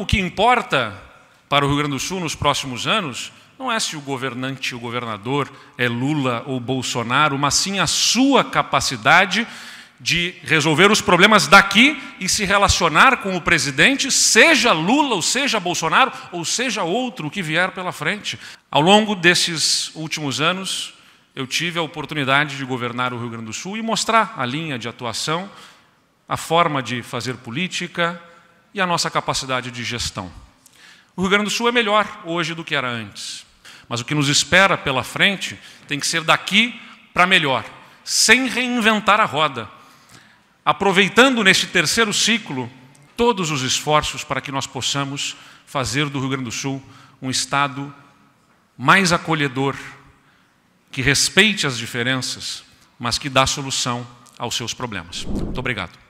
o que importa para o Rio Grande do Sul nos próximos anos não é se o governante, o governador é Lula ou Bolsonaro, mas sim a sua capacidade de resolver os problemas daqui e se relacionar com o presidente, seja Lula ou seja Bolsonaro ou seja outro que vier pela frente. Ao longo desses últimos anos, eu tive a oportunidade de governar o Rio Grande do Sul e mostrar a linha de atuação, a forma de fazer política, e a nossa capacidade de gestão. O Rio Grande do Sul é melhor hoje do que era antes, mas o que nos espera pela frente tem que ser daqui para melhor, sem reinventar a roda, aproveitando neste terceiro ciclo todos os esforços para que nós possamos fazer do Rio Grande do Sul um estado mais acolhedor, que respeite as diferenças, mas que dá solução aos seus problemas. Muito obrigado.